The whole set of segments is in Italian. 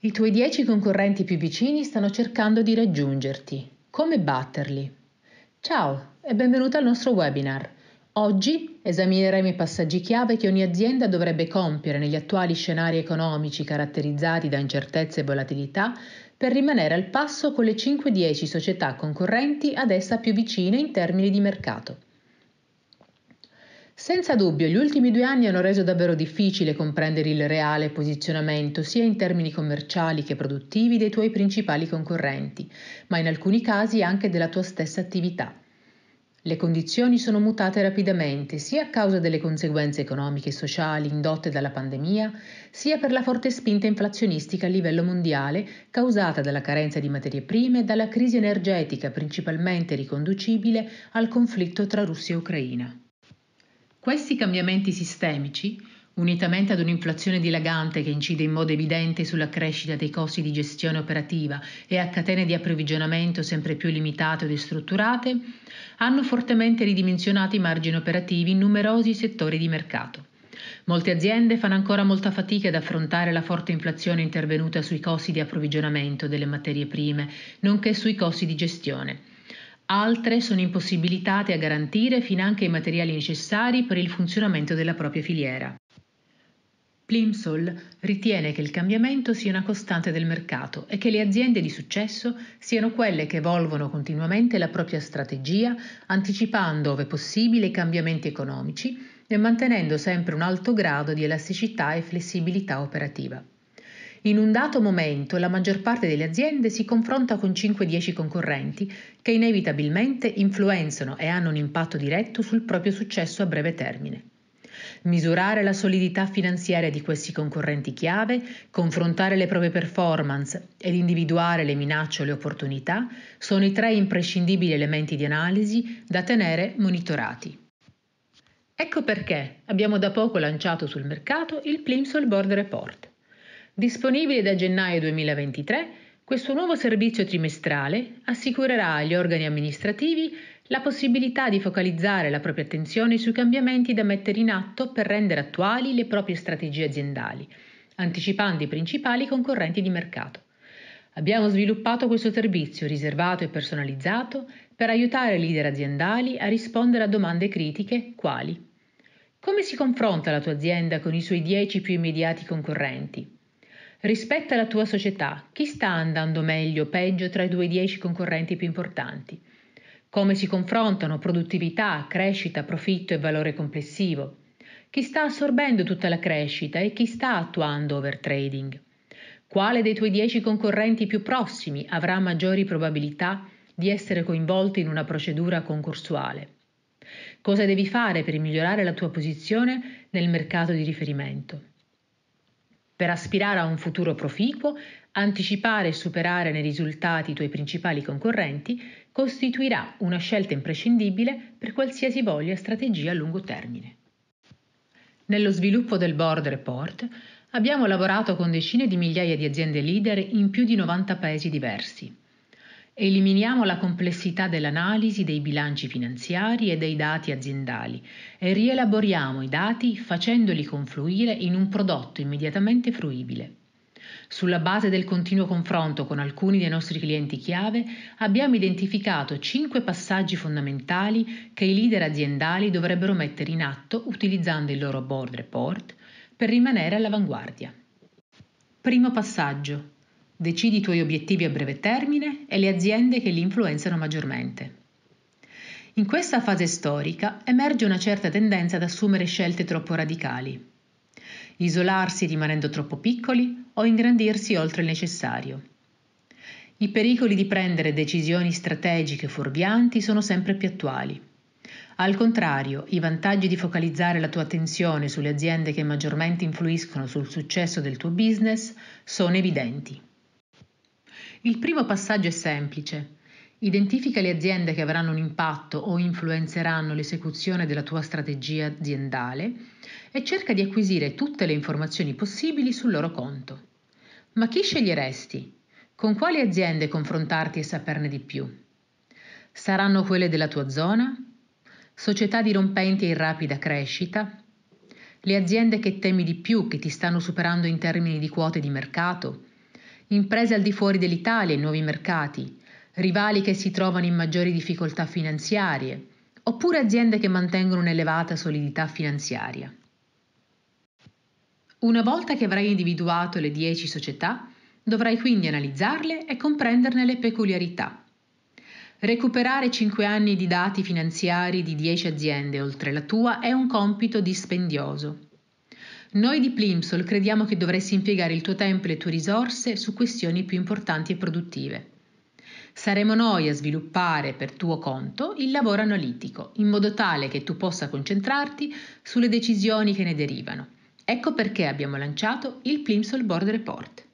I tuoi dieci concorrenti più vicini stanno cercando di raggiungerti. Come batterli? Ciao e benvenuto al nostro webinar. Oggi esamineremo i passaggi chiave che ogni azienda dovrebbe compiere negli attuali scenari economici caratterizzati da incertezze e volatilità per rimanere al passo con le 5-10 società concorrenti ad essa più vicine in termini di mercato. Senza dubbio, gli ultimi due anni hanno reso davvero difficile comprendere il reale posizionamento, sia in termini commerciali che produttivi, dei tuoi principali concorrenti, ma in alcuni casi anche della tua stessa attività. Le condizioni sono mutate rapidamente, sia a causa delle conseguenze economiche e sociali indotte dalla pandemia, sia per la forte spinta inflazionistica a livello mondiale causata dalla carenza di materie prime e dalla crisi energetica principalmente riconducibile al conflitto tra Russia e Ucraina. Questi cambiamenti sistemici, unitamente ad un'inflazione dilagante che incide in modo evidente sulla crescita dei costi di gestione operativa e a catene di approvvigionamento sempre più limitate o destrutturate, hanno fortemente ridimensionato i margini operativi in numerosi settori di mercato. Molte aziende fanno ancora molta fatica ad affrontare la forte inflazione intervenuta sui costi di approvvigionamento delle materie prime, nonché sui costi di gestione Altre sono impossibilitate a garantire finanche i materiali necessari per il funzionamento della propria filiera. Plimsoll ritiene che il cambiamento sia una costante del mercato e che le aziende di successo siano quelle che evolvono continuamente la propria strategia, anticipando ove possibile i cambiamenti economici e mantenendo sempre un alto grado di elasticità e flessibilità operativa. In un dato momento la maggior parte delle aziende si confronta con 5-10 concorrenti che inevitabilmente influenzano e hanno un impatto diretto sul proprio successo a breve termine. Misurare la solidità finanziaria di questi concorrenti chiave, confrontare le proprie performance ed individuare le minacce o le opportunità sono i tre imprescindibili elementi di analisi da tenere monitorati. Ecco perché abbiamo da poco lanciato sul mercato il Plimsoll Board Report. Disponibile da gennaio 2023, questo nuovo servizio trimestrale assicurerà agli organi amministrativi la possibilità di focalizzare la propria attenzione sui cambiamenti da mettere in atto per rendere attuali le proprie strategie aziendali, anticipando i principali concorrenti di mercato. Abbiamo sviluppato questo servizio riservato e personalizzato per aiutare i leader aziendali a rispondere a domande critiche quali come si confronta la tua azienda con i suoi 10 più immediati concorrenti? Rispetto alla tua società. Chi sta andando meglio o peggio tra i due dieci concorrenti più importanti? Come si confrontano produttività, crescita, profitto e valore complessivo? Chi sta assorbendo tutta la crescita e chi sta attuando overtrading? Quale dei tuoi dieci concorrenti più prossimi avrà maggiori probabilità di essere coinvolti in una procedura concorsuale? Cosa devi fare per migliorare la tua posizione nel mercato di riferimento? Per aspirare a un futuro proficuo, anticipare e superare nei risultati i tuoi principali concorrenti costituirà una scelta imprescindibile per qualsiasi voglia strategia a lungo termine. Nello sviluppo del Board Report abbiamo lavorato con decine di migliaia di aziende leader in più di 90 paesi diversi. Eliminiamo la complessità dell'analisi dei bilanci finanziari e dei dati aziendali e rielaboriamo i dati facendoli confluire in un prodotto immediatamente fruibile. Sulla base del continuo confronto con alcuni dei nostri clienti chiave, abbiamo identificato cinque passaggi fondamentali che i leader aziendali dovrebbero mettere in atto utilizzando il loro board report per rimanere all'avanguardia. Primo passaggio. Decidi i tuoi obiettivi a breve termine e le aziende che li influenzano maggiormente. In questa fase storica emerge una certa tendenza ad assumere scelte troppo radicali. Isolarsi rimanendo troppo piccoli o ingrandirsi oltre il necessario. I pericoli di prendere decisioni strategiche fuorvianti sono sempre più attuali. Al contrario, i vantaggi di focalizzare la tua attenzione sulle aziende che maggiormente influiscono sul successo del tuo business sono evidenti. Il primo passaggio è semplice. Identifica le aziende che avranno un impatto o influenzeranno l'esecuzione della tua strategia aziendale e cerca di acquisire tutte le informazioni possibili sul loro conto. Ma chi sceglieresti? Con quali aziende confrontarti e saperne di più? Saranno quelle della tua zona? Società dirompenti e in rapida crescita? Le aziende che temi di più, che ti stanno superando in termini di quote di mercato? imprese al di fuori dell'Italia e nuovi mercati, rivali che si trovano in maggiori difficoltà finanziarie, oppure aziende che mantengono un'elevata solidità finanziaria. Una volta che avrai individuato le 10 società, dovrai quindi analizzarle e comprenderne le peculiarità. Recuperare 5 anni di dati finanziari di 10 aziende oltre la tua è un compito dispendioso. Noi di Plimsoll crediamo che dovresti impiegare il tuo tempo e le tue risorse su questioni più importanti e produttive. Saremo noi a sviluppare per tuo conto il lavoro analitico, in modo tale che tu possa concentrarti sulle decisioni che ne derivano. Ecco perché abbiamo lanciato il Plimsoll Board Report.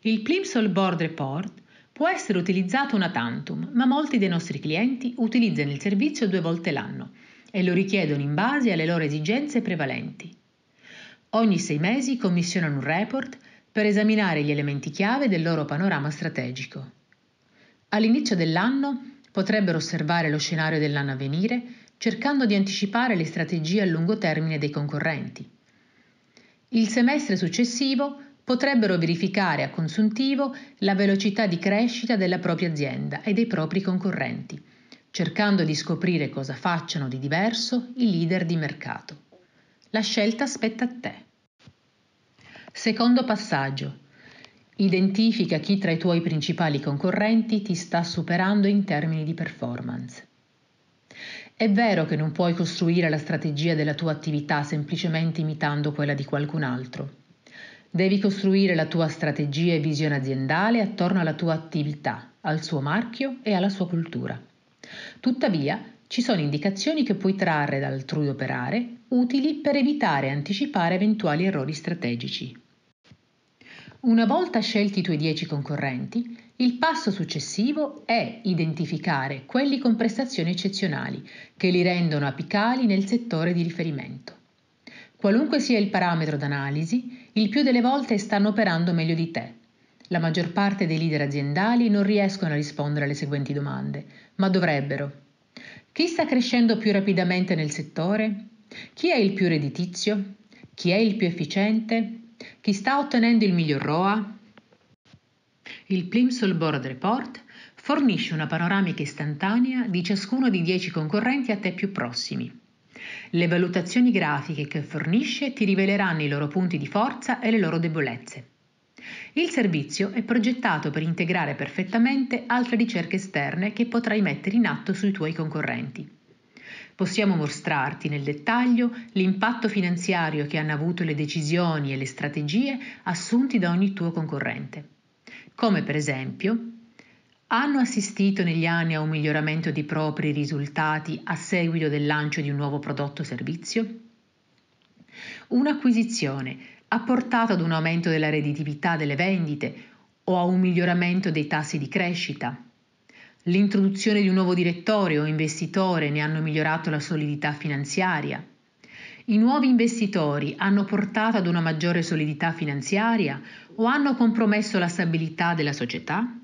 Il Plimsoll Board Report può essere utilizzato una tantum, ma molti dei nostri clienti utilizzano il servizio due volte l'anno e lo richiedono in base alle loro esigenze prevalenti. Ogni sei mesi commissionano un report per esaminare gli elementi chiave del loro panorama strategico. All'inizio dell'anno potrebbero osservare lo scenario dell'anno a venire cercando di anticipare le strategie a lungo termine dei concorrenti. Il semestre successivo potrebbero verificare a consuntivo la velocità di crescita della propria azienda e dei propri concorrenti, cercando di scoprire cosa facciano di diverso i leader di mercato. La scelta spetta a te. Secondo passaggio. Identifica chi tra i tuoi principali concorrenti ti sta superando in termini di performance. È vero che non puoi costruire la strategia della tua attività semplicemente imitando quella di qualcun altro. Devi costruire la tua strategia e visione aziendale attorno alla tua attività, al suo marchio e alla sua cultura. Tuttavia, ci sono indicazioni che puoi trarre dall'altrui operare, utili per evitare e anticipare eventuali errori strategici. Una volta scelti i tuoi 10 concorrenti, il passo successivo è identificare quelli con prestazioni eccezionali che li rendono apicali nel settore di riferimento. Qualunque sia il parametro d'analisi, il più delle volte stanno operando meglio di te. La maggior parte dei leader aziendali non riescono a rispondere alle seguenti domande, ma dovrebbero chi sta crescendo più rapidamente nel settore? Chi è il più redditizio? Chi è il più efficiente? Chi sta ottenendo il miglior ROA? Il Plimsoll Board Report fornisce una panoramica istantanea di ciascuno dei 10 concorrenti a te più prossimi. Le valutazioni grafiche che fornisce ti riveleranno i loro punti di forza e le loro debolezze. Il servizio è progettato per integrare perfettamente altre ricerche esterne che potrai mettere in atto sui tuoi concorrenti. Possiamo mostrarti nel dettaglio l'impatto finanziario che hanno avuto le decisioni e le strategie assunti da ogni tuo concorrente. Come per esempio, hanno assistito negli anni a un miglioramento di propri risultati a seguito del lancio di un nuovo prodotto o servizio? Un'acquisizione ha portato ad un aumento della redditività delle vendite o a un miglioramento dei tassi di crescita. L'introduzione di un nuovo direttore o investitore ne hanno migliorato la solidità finanziaria. I nuovi investitori hanno portato ad una maggiore solidità finanziaria o hanno compromesso la stabilità della società?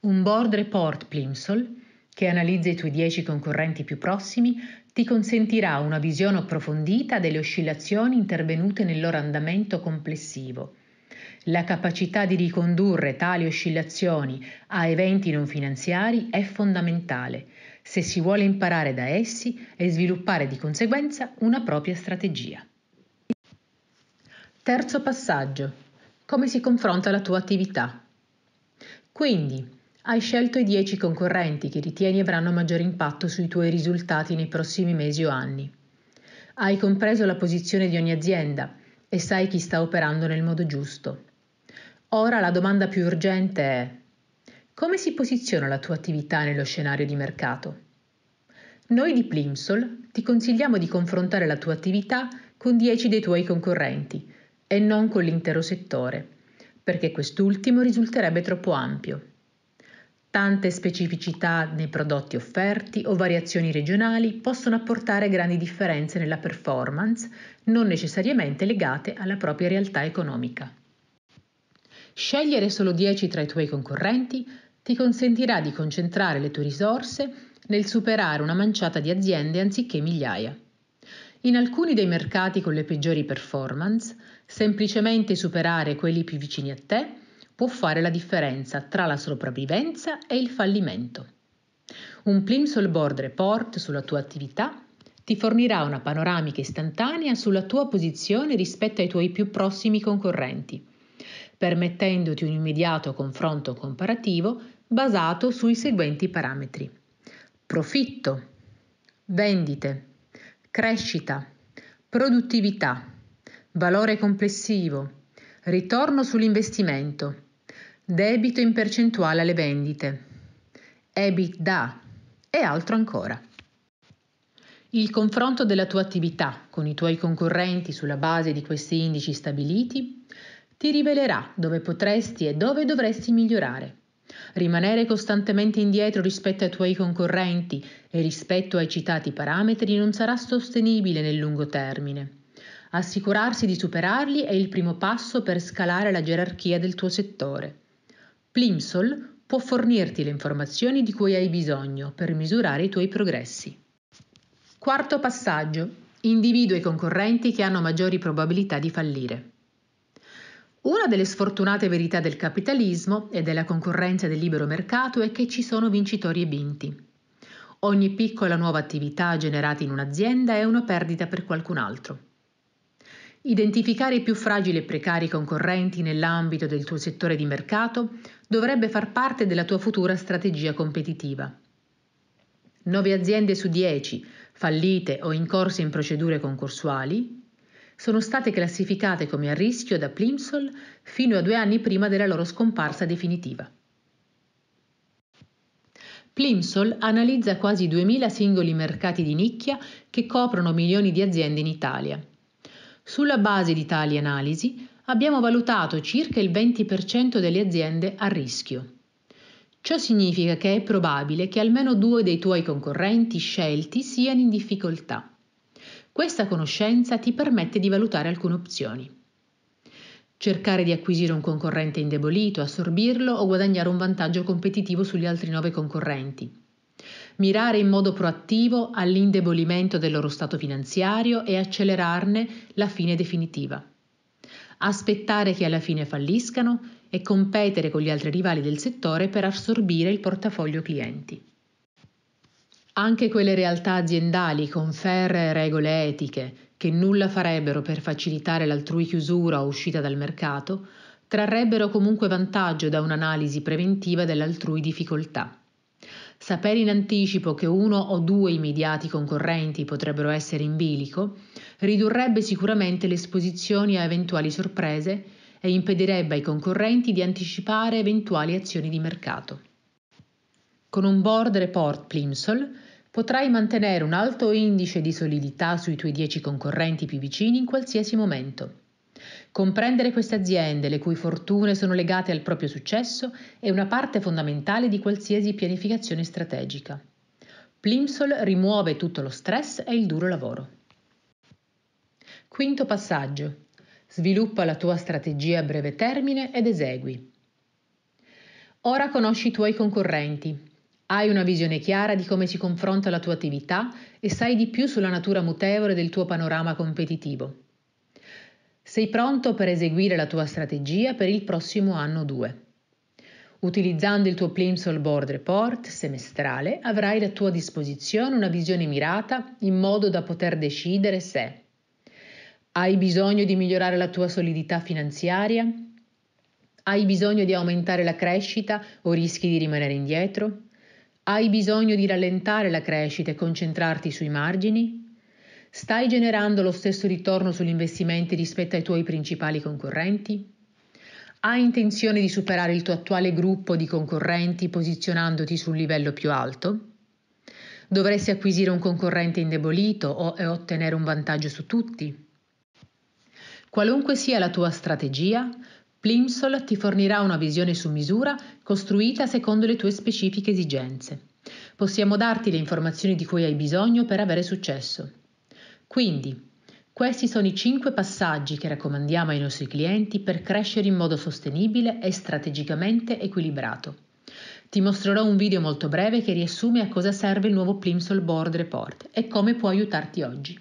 Un board report Plimsoll, che analizza i tuoi 10 concorrenti più prossimi, ti consentirà una visione approfondita delle oscillazioni intervenute nel loro andamento complessivo. La capacità di ricondurre tali oscillazioni a eventi non finanziari è fondamentale se si vuole imparare da essi e sviluppare di conseguenza una propria strategia. Terzo passaggio. Come si confronta la tua attività? Quindi, hai scelto i 10 concorrenti che ritieni avranno maggior impatto sui tuoi risultati nei prossimi mesi o anni. Hai compreso la posizione di ogni azienda e sai chi sta operando nel modo giusto. Ora la domanda più urgente è come si posiziona la tua attività nello scenario di mercato? Noi di Plimsol ti consigliamo di confrontare la tua attività con 10 dei tuoi concorrenti e non con l'intero settore, perché quest'ultimo risulterebbe troppo ampio. Tante specificità nei prodotti offerti o variazioni regionali possono apportare grandi differenze nella performance, non necessariamente legate alla propria realtà economica. Scegliere solo 10 tra i tuoi concorrenti ti consentirà di concentrare le tue risorse nel superare una manciata di aziende anziché migliaia. In alcuni dei mercati con le peggiori performance, semplicemente superare quelli più vicini a te può fare la differenza tra la sopravvivenza e il fallimento. Un Plimsoll Board Report sulla tua attività ti fornirà una panoramica istantanea sulla tua posizione rispetto ai tuoi più prossimi concorrenti, permettendoti un immediato confronto comparativo basato sui seguenti parametri. Profitto, vendite, crescita, produttività, valore complessivo, ritorno sull'investimento, debito in percentuale alle vendite, EBITDA e altro ancora. Il confronto della tua attività con i tuoi concorrenti sulla base di questi indici stabiliti ti rivelerà dove potresti e dove dovresti migliorare. Rimanere costantemente indietro rispetto ai tuoi concorrenti e rispetto ai citati parametri non sarà sostenibile nel lungo termine. Assicurarsi di superarli è il primo passo per scalare la gerarchia del tuo settore. Plimsoll può fornirti le informazioni di cui hai bisogno per misurare i tuoi progressi. Quarto passaggio. Individua i concorrenti che hanno maggiori probabilità di fallire. Una delle sfortunate verità del capitalismo e della concorrenza del libero mercato è che ci sono vincitori e vinti. Ogni piccola nuova attività generata in un'azienda è una perdita per qualcun altro. Identificare i più fragili e precari concorrenti nell'ambito del tuo settore di mercato dovrebbe far parte della tua futura strategia competitiva. 9 aziende su 10 fallite o in incorse in procedure concorsuali sono state classificate come a rischio da Plimsoll fino a due anni prima della loro scomparsa definitiva. Plimsoll analizza quasi 2.000 singoli mercati di nicchia che coprono milioni di aziende in Italia sulla base di tali analisi abbiamo valutato circa il 20% delle aziende a rischio. Ciò significa che è probabile che almeno due dei tuoi concorrenti scelti siano in difficoltà. Questa conoscenza ti permette di valutare alcune opzioni. Cercare di acquisire un concorrente indebolito, assorbirlo o guadagnare un vantaggio competitivo sugli altri nove concorrenti mirare in modo proattivo all'indebolimento del loro stato finanziario e accelerarne la fine definitiva. Aspettare che alla fine falliscano e competere con gli altri rivali del settore per assorbire il portafoglio clienti. Anche quelle realtà aziendali con ferree regole etiche, che nulla farebbero per facilitare l'altrui chiusura o uscita dal mercato, trarrebbero comunque vantaggio da un'analisi preventiva dell'altrui difficoltà. Sapere in anticipo che uno o due immediati concorrenti potrebbero essere in bilico ridurrebbe sicuramente le esposizioni a eventuali sorprese e impedirebbe ai concorrenti di anticipare eventuali azioni di mercato. Con un board report Plimsoll potrai mantenere un alto indice di solidità sui tuoi 10 concorrenti più vicini in qualsiasi momento. Comprendere queste aziende, le cui fortune sono legate al proprio successo, è una parte fondamentale di qualsiasi pianificazione strategica. Plimsoll rimuove tutto lo stress e il duro lavoro. Quinto passaggio. Sviluppa la tua strategia a breve termine ed esegui. Ora conosci i tuoi concorrenti. Hai una visione chiara di come si confronta la tua attività e sai di più sulla natura mutevole del tuo panorama competitivo. Sei pronto per eseguire la tua strategia per il prossimo anno 2. Utilizzando il tuo Plimsoll Board Report semestrale avrai a tua disposizione una visione mirata in modo da poter decidere se hai bisogno di migliorare la tua solidità finanziaria, hai bisogno di aumentare la crescita o rischi di rimanere indietro, hai bisogno di rallentare la crescita e concentrarti sui margini, Stai generando lo stesso ritorno sugli investimenti rispetto ai tuoi principali concorrenti? Hai intenzione di superare il tuo attuale gruppo di concorrenti posizionandoti su un livello più alto? Dovresti acquisire un concorrente indebolito o e ottenere un vantaggio su tutti? Qualunque sia la tua strategia, Plimsoll ti fornirà una visione su misura costruita secondo le tue specifiche esigenze. Possiamo darti le informazioni di cui hai bisogno per avere successo. Quindi, questi sono i 5 passaggi che raccomandiamo ai nostri clienti per crescere in modo sostenibile e strategicamente equilibrato. Ti mostrerò un video molto breve che riassume a cosa serve il nuovo Plimsoll Board Report e come può aiutarti oggi.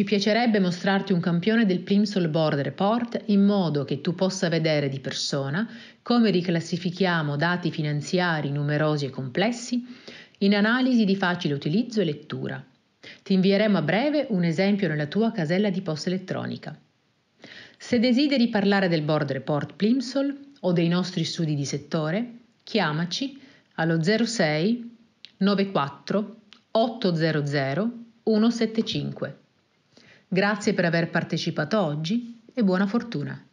Ci piacerebbe mostrarti un campione del Plimsoll Board Report in modo che tu possa vedere di persona come riclassifichiamo dati finanziari numerosi e complessi in analisi di facile utilizzo e lettura. Ti invieremo a breve un esempio nella tua casella di posta elettronica. Se desideri parlare del Board Report Plimsoll o dei nostri studi di settore, chiamaci allo 06 94 800 175. Grazie per aver partecipato oggi e buona fortuna.